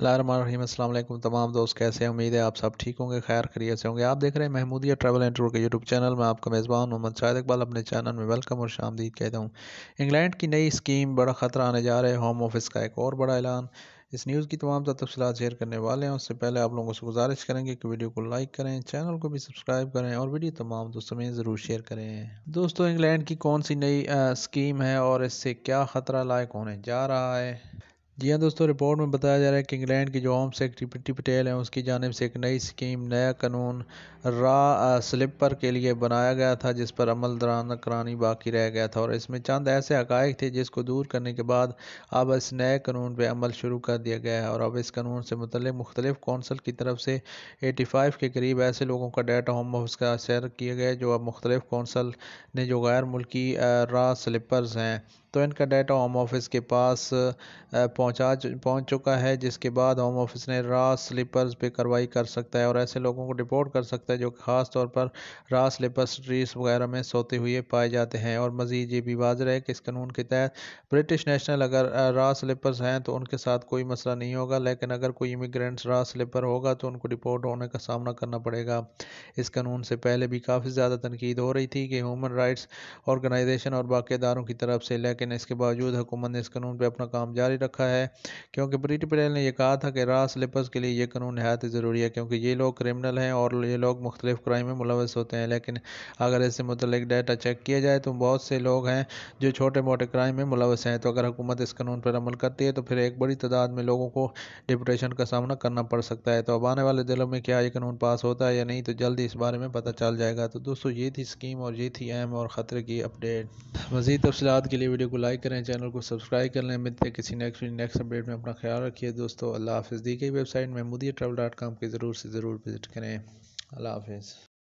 बसमीम तमाम दोस्त कैसे उम्मीद है आप सब ठीक होंगे खैर खरीत से होंगे आप देख रहे हैं महमूदिया ट्रैवल एंड टूर के यूट्यूब चैनल में आपका मेज़बान मोहम्मद शाहिद इकबाल अपने चैनल में वेलकम और शामदीद कहता हूँ इंग्लैंड की नई स्कीम बड़ा ख़तरा आने जा रहा है होम ऑफिस का एक और बड़ा ऐलान इस न्यूज़ की तमाम तफसलत शेयर करने वाले हैं उससे पहले आप लोगों से गुजारिश करेंगे कि वीडियो को लाइक करें चैनल को भी सब्सक्राइब करें और वीडियो तमाम दोस्तों में ज़रूर शेयर करें दोस्तों इंग्लैंड की कौन सी नई स्कीम है और इससे क्या ख़तरा लायक होने जा रहा है जी हाँ दोस्तों रिपोर्ट में बताया जा रहा है कि इंग्लैंड की जो होम सेक्रेटरी पटेल हैं उसकी जानब से एक नई स्कीम नया कानून रा स्लिपर के लिए बनाया गया था जिस पर अमल दराना करानी बाकी रह गया था और इसमें चंद ऐसे हकाइक थे जिसको दूर करने के बाद अब इस नए कानून पर अमल शुरू कर दिया गया है और अब इस कानून से मुतल मुख्तलिफ कौंसल की तरफ से एटी फाइव के करीब ऐसे लोगों का डाटा होम ऑफिस का शेयर किए गए जो अब मुख्तलिफ कौंसल ने जो गैर मुल्की रा स्लिपर्स हैं तो इनका डाटा होम ऑफिस के पास पहुंचा पहुंच चुका है जिसके बाद होम ऑफिस ने रास स्लीपर्स पे कार्रवाई कर सकता है और ऐसे लोगों को रिपोर्ट कर सकता है जो खास तौर पर रास स्लीपर्स ट्रीस वगैरह में सोते हुए पाए जाते हैं और मज़ीद ये भी वाजर है कि इस कानून के तहत ब्रिटिश नेशनल अगर रास स्लीपर्स हैं तो उनके साथ कोई मसला नहीं होगा लेकिन अगर कोई इमिग्रेंट्स रास स्लीपर होगा तो उनको रिपोर्ट होने का सामना करना पड़ेगा इस कानून से पहले भी काफ़ी ज़्यादा तनकीद हो रही थी कि ह्यूमन राइट्स ऑर्गेनाइजेशन और बाकी इदारों की तरफ से लेकिन लेकिन इसके बावजूद हुकूमत ने इस कानून पर अपना काम जारी रखा है क्योंकि प्रीति पटेल ने यह कहा था कि रास लिपस के लिए यह कानून नहायत ज़रूरी है क्योंकि ये लोग क्रिमिनल हैं और ये लोग मुख्तलिफ क्राइम में मुलवस होते हैं लेकिन अगर इससे मुतलिक डाटा चेक किया जाए तो बहुत से लोग हैं जो छोटे मोटे क्राइम में मुलवस हैं तो अगर हुकूमत इस कानून पर अमल करती है तो फिर एक बड़ी तादाद में लोगों को डिप्रेशन का सामना करना पड़ सकता है तो अब आने वाले दिनों में क्या ये कानून पास होता है या नहीं तो जल्दी इस बारे में पता चल जाएगा तो दोस्तों ये थी स्कीम और ये थी अहम और ख़तरे की अपडेट मज़ीद तफसलत के लिए वीडियो को लाइक करें चैनल को सब्सक्राइब कर लें मिलते हैं किसी नेक्स्ट नेक्स्ट अपडेट में अपना ख्याल रखिए दोस्तों अल्लाह हाफिज़ दी गई वेबसाइट में मोदी ट्रैवल डॉट कॉम की ज़रूर से ज़रूर विज़िट करें अल्लाह हाफिज़